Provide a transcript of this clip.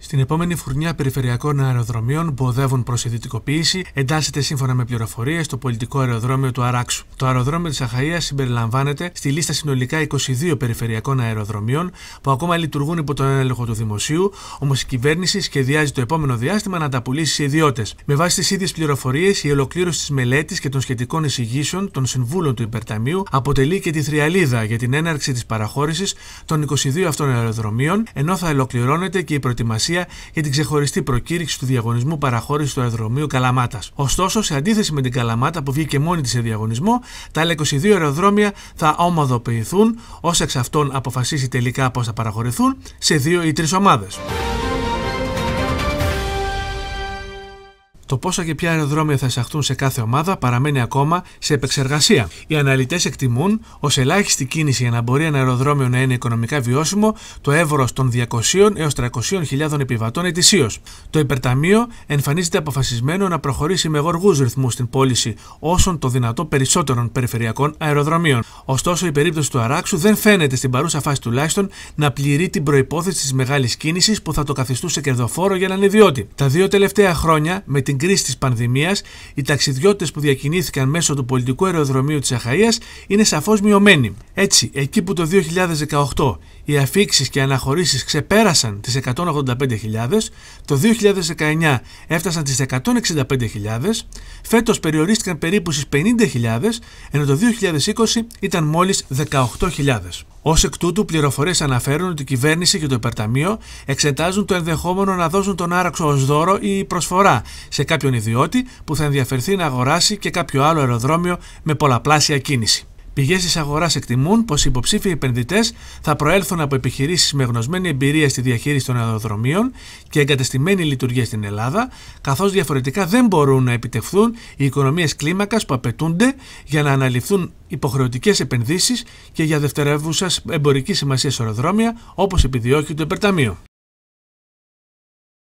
Στην επόμενη φουρνιά περιφερειακών αεροδρομίων που οδεύουν προς ιδιωτικοποίηση, εντάσσεται σύμφωνα με πληροφορίες το πολιτικό αεροδρόμιο του Αράξου. Το αεροδρόμιο της Αχαία συμπεριλαμβάνεται στη λίστα συνολικά 22 περιφερειακών αεροδρομίων που ακόμα λειτουργούν υπό τον έλεγχο του Δημοσίου, όμως η κυβέρνηση σχεδιάζει το επόμενο διάστημα να τα πουλήσει σε ιδιώτες. Με βάση τις ίδιες πληροφορίες, η ολοκλήρωση της μελέτης και των σχετικών εισηγήσεων των συμβούλων του Υπερταμείου αποτελεί και τη θριαλίδα για την έναρξη της παραχώρησης των 22 αυτών αεροδρομίων, ενώ θα ολοκληρώνεται και η προετοιμασία διαδικασία για την ξεχωριστή προκήρυξη του διαγωνισμού παραχώρησης του αεροδρομίου Καλαμάτας. Ωστόσο, σε αντίθεση με την Καλαμάτα που βγήκε μόνη της σε διαγωνισμό, τα άλλα 22 αεροδρόμια θα ομαδοποιηθούν ως εξ αυτών αποφασίσει τελικά πώς θα παραχωρηθούν σε δύο ή τρεις ομάδες. Το πόσα και ποια αεροδρόμια θα εισαχθούν σε κάθε ομάδα παραμένει ακόμα σε επεξεργασία. Οι αναλυτές εκτιμούν ως ελάχιστη κίνηση για να μπορεί ένα αεροδρόμιο να είναι οικονομικά βιώσιμο το εύρος των 200 έω 300.000 επιβατών ετησίως. Το υπερταμείο εμφανίζεται αποφασισμένο να προχωρήσει με γοργούς ρυθμούς στην πώληση όσων το δυνατό περισσότερων περιφερειακών αεροδρομίων. Ωστόσο, η περίπτωση του Αράξου δεν φαίνεται στην παρούσα φάση τουλάχιστον να πληρεί την προπόθεση της μεγάλης κίνησης που θα το καθιστούσε κερδοφόρο για έναν ιδιώτη. Τα δύο τελευταία χρόνια με την κρίση της πανδημίας, οι ταξιδιώτες που διακινήθηκαν μέσω του πολιτικού αεροδρομίου της Αχαΐας είναι σαφώς μειωμένοι. Έτσι, εκεί που το 2018 οι αφήξεις και αναχωρήσεις ξεπέρασαν τις 185.000, το 2019 έφτασαν τις 165.000, φέτος περιορίστηκαν περίπου στις 50.000, ενώ το 2020 ήταν μόλις 18.000. Ως εκ τούτου, πληροφορίες αναφέρουν ότι η κυβέρνηση και το υπερταμείο εξετάζουν το ενδεχόμενο να δώσουν τον άραξο ως δώρο ή προσφορά σε κάποιον ιδιώτη που θα ενδιαφερθεί να αγοράσει και κάποιο άλλο αεροδρόμιο με πολλαπλάσια κίνηση. Πηγές της αγοράς εκτιμούν πως οι υποψήφοι επενδυτές θα προέλθουν από επιχειρήσεις με γνωσμένη εμπειρία στη διαχείριση των αεροδρομίων και εγκατεστημένη λειτουργία στην Ελλάδα, καθώς διαφορετικά δεν μπορούν να επιτευχθούν οι οικονομίες κλίμακας που απαιτούνται για να αναλυφθούν υποχρεωτικές επενδύσεις και για δευτερεύουσας εμπορικής σημασίας αεροδρόμια όπως επιδιώκει το Υπερταμείο.